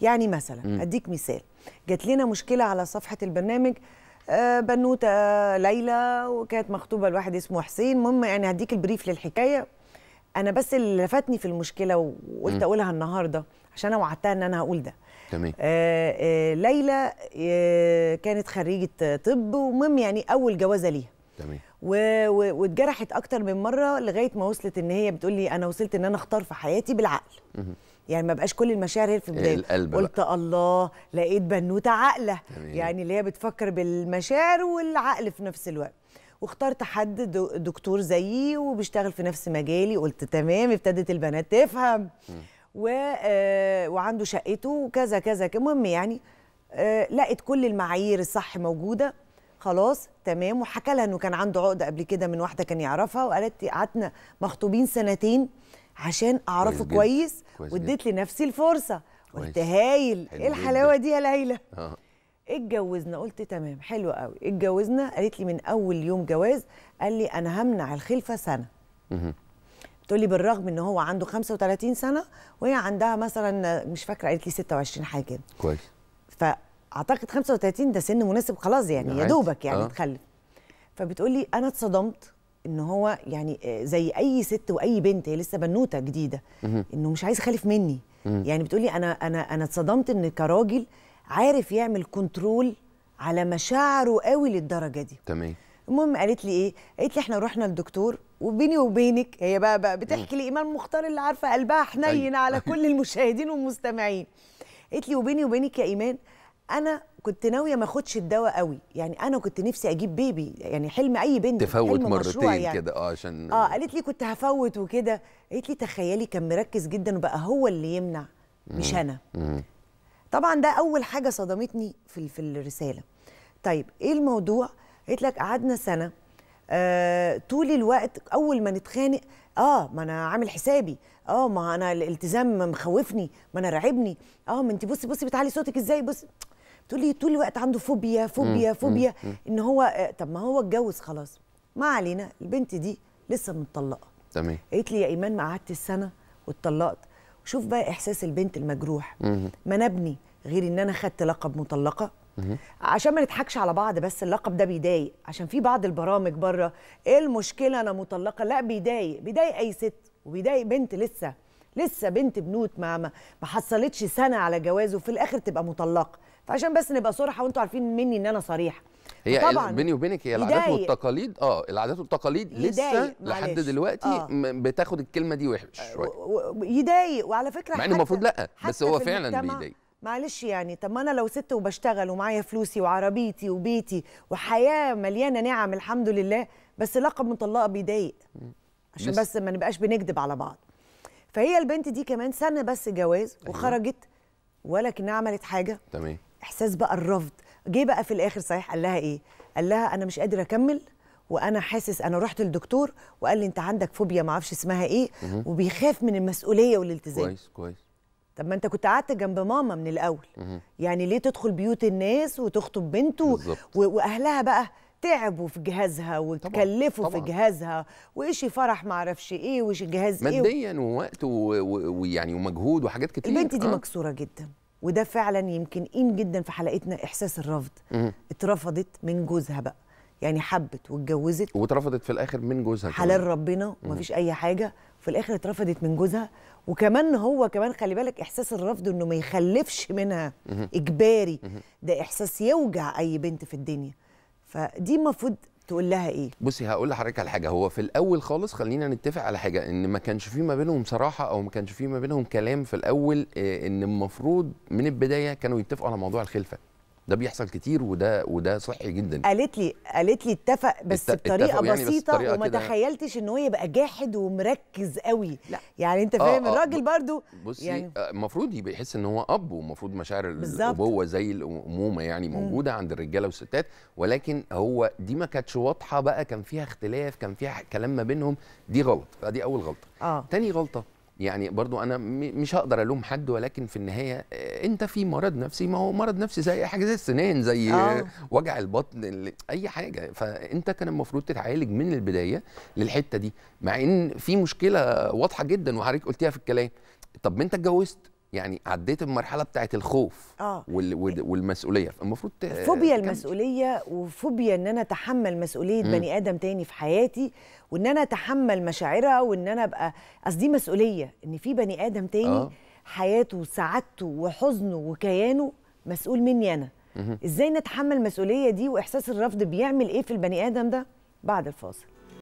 يعني مثلا اديك مثال جات لنا مشكله على صفحه البرنامج آه، بنوته آه، ليلى وكانت مخطوبه لواحد اسمه حسين المهم يعني هديك البريف للحكايه انا بس اللي لفتني في المشكله وقلت اقولها النهارده عشان انا وعدتها ان انا هقول ده تمام آه آه ليلى آه كانت خريجه طب ومهم يعني اول جوازه ليها تمام واتجرحت اكتر من مره لغايه ما وصلت ان هي بتقول لي انا وصلت ان انا اختار في حياتي بالعقل مم. يعني ما بقاش كل المشاعر هي في البدايه القلب قلت بقى. الله لقيت بنوته عاقله يعني اللي هي بتفكر بالمشاعر والعقل في نفس الوقت واخترت حد دكتور زيي وبيشتغل في نفس مجالي قلت تمام ابتدت البنات تفهم و... آه، وعنده شقته وكذا كذا المهم يعني آه، لقت كل المعايير الصح موجوده خلاص تمام وحكى لها انه كان عنده عقده قبل كده من واحده كان يعرفها وقالت قعدنا مخطوبين سنتين عشان اعرفه كويس, كويس, كويس واديت لنفسي الفرصه قلت هايل ايه الحلاوه دي يا ليلى آه. اتجوزنا قلت تمام حلو قوي اتجوزنا قالت لي من اول يوم جواز قال لي انا همنع الخلفه سنه تقول لي بالرغم ان هو عنده 35 سنه وهي عندها مثلا مش فاكره قالت لي 26 حاجه كده كويس فاعتقد 35 ده سن مناسب خلاص يعني يا دوبك يعني آه. تخلف فبتقول لي انا اتصدمت ان هو يعني آه، زي اي ست واي بنت هي لسه بنوته جديده انه مش عايز يخالف مني يعني بتقولي انا انا انا اتصدمت ان كراجل عارف يعمل كنترول على مشاعره قوي للدرجه دي تمام المهم قالت لي ايه قالت لي احنا رحنا للدكتور وبيني وبينك هي بقى, بقى بتحكي لايمان مختار اللي عارفه قلبها حنين أيوة. على كل المشاهدين والمستمعين قالت لي وبيني وبينك يا ايمان انا كنت ناويه ما اخدش الدواء قوي يعني انا كنت نفسي اجيب بيبي يعني حلم اي بنت تفوت مرتين يعني. كده اه عشان اه قالت لي كنت هفوت وكده قالت لي تخيلي كان مركز جدا وبقى هو اللي يمنع مش انا طبعا ده اول حاجه صدمتني في في الرساله طيب ايه الموضوع قلت لك قعدنا سنه آه طول الوقت اول ما نتخانق اه ما انا عامل حسابي اه ما انا الالتزام مخوفني ما انا راعبني اه ما انت بصي بصي بتعلي صوتك ازاي بصي تقول لي طول الوقت عنده فوبيا فوبيا فوبيا ان هو آه، طب ما هو اتجوز خلاص ما علينا البنت دي لسه متطلقه تمام قالت لي يا ايمان ما قعدت السنه واتطلقت شوف بقى احساس البنت المجروح ما نبني غير ان انا خدت لقب مطلقه عشان ما نضحكش على بعض بس اللقب ده بيضايق عشان في بعض البرامج بره ايه المشكله انا مطلقه لا بيضايق بيضايق اي ست وبيضايق بنت لسه لسه بنت بنوت ما ما حصلتش سنه على جوازه في الاخر تبقى مطلقه فعشان بس نبقى صراحه وانتم عارفين مني ان انا صريحه هي طبعا بيني وبينك هي العادات والتقاليد اه العادات والتقاليد لسه لحد دلوقتي آه. بتاخد الكلمه دي وحش آه، شويه يضايق وعلى فكره مع انه المفروض لا بس هو فعلا بيضايق معلش يعني طب ما انا لو ست وبشتغل ومعايا فلوسي وعربيتي وبيتي وحياه مليانه نعم الحمد لله بس لقب مطلقه بيضايق عشان بس ما نبقاش بنكذب على بعض فهي البنت دي كمان سنه بس جواز أيوه. وخرجت ولكن عملت حاجه تمام احساس بقى الرفض جه بقى في الاخر صحيح قال لها ايه قال لها انا مش قادر اكمل وانا حاسس انا رحت للدكتور وقال لي انت عندك فوبيا ما اعرفش اسمها ايه وبيخاف من المسؤوليه والالتزام كويس كويس طب ما انت كنت قعدت جنب ماما من الاول يعني ليه تدخل بيوت الناس وتخطب بنته واهلها بقى تعبوا في جهازها وتكلفوا في جهازها وإشي فرح ما اعرفش ايه وإشي جهاز مادياً ايه ماديا ووقت ويعني ومجهود وحاجات كتير البنت دي آه. مكسوره جدا وده فعلا يمكن قيم جدا في حلقتنا احساس الرفض اترفضت من جوزها بقى يعني حبت واتجوزت واترفضت في الاخر من جوزها حلال ربنا ومفيش اي حاجه في الاخر اترفضت من جوزها وكمان هو كمان خلي بالك احساس الرفض انه ما يخلفش منها اجباري ده احساس يوجع اي بنت في الدنيا فدي المفروض تقول لها ايه بصي هقول لحضرتك على حاجه هو في الاول خالص خلينا نتفق على حاجه ان ما كانش في ما بينهم صراحه او ما كانش في ما بينهم كلام في الاول آه، ان المفروض من البدايه كانوا يتفقوا على موضوع الخلفه ده بيحصل كتير وده وده صحي جدا قالت لي قالت لي اتفق بس الت... بطريقه يعني بسيطه بس وما تخيلتش ان هو يبقى جاحد ومركز قوي لا. يعني انت فاهم آه, آه، الراجل برضو بصي يعني آه، المفروض يعني يحس ان هو اب ومفروض مشاعر الابوه زي الامومه يعني موجوده م. عند الرجاله والستات ولكن هو دي ما كانتش واضحه بقى كان فيها اختلاف كان فيها كلام ما بينهم دي غلط فدي اول غلطه آه. تاني غلطه يعني برضو انا مش هقدر الوم حد ولكن في النهايه آه، انت في مرض نفسي ما هو مرض نفسي زي اي حاجه زي السنان زي أوه. وجع البطن اي حاجه فانت كان المفروض تتعالج من البدايه للحته دي مع ان في مشكله واضحه جدا وحضرتك قلتيها في الكلام طب ما انت اتجوزت يعني عديت المرحله بتاعه الخوف آه. وال والمسؤوليه المفروض فوبيا المسؤوليه وفوبيا ان انا اتحمل مسؤوليه مم. بني ادم تاني في حياتي وان انا اتحمل مشاعرها وان انا ابقى قصدي مسؤوليه ان في بني ادم تاني آه. حياته وسعادته وحزنه وكيانه مسؤول مني انا مم. ازاي نتحمل المسؤوليه دي واحساس الرفض بيعمل ايه في البني ادم ده بعد الفاصل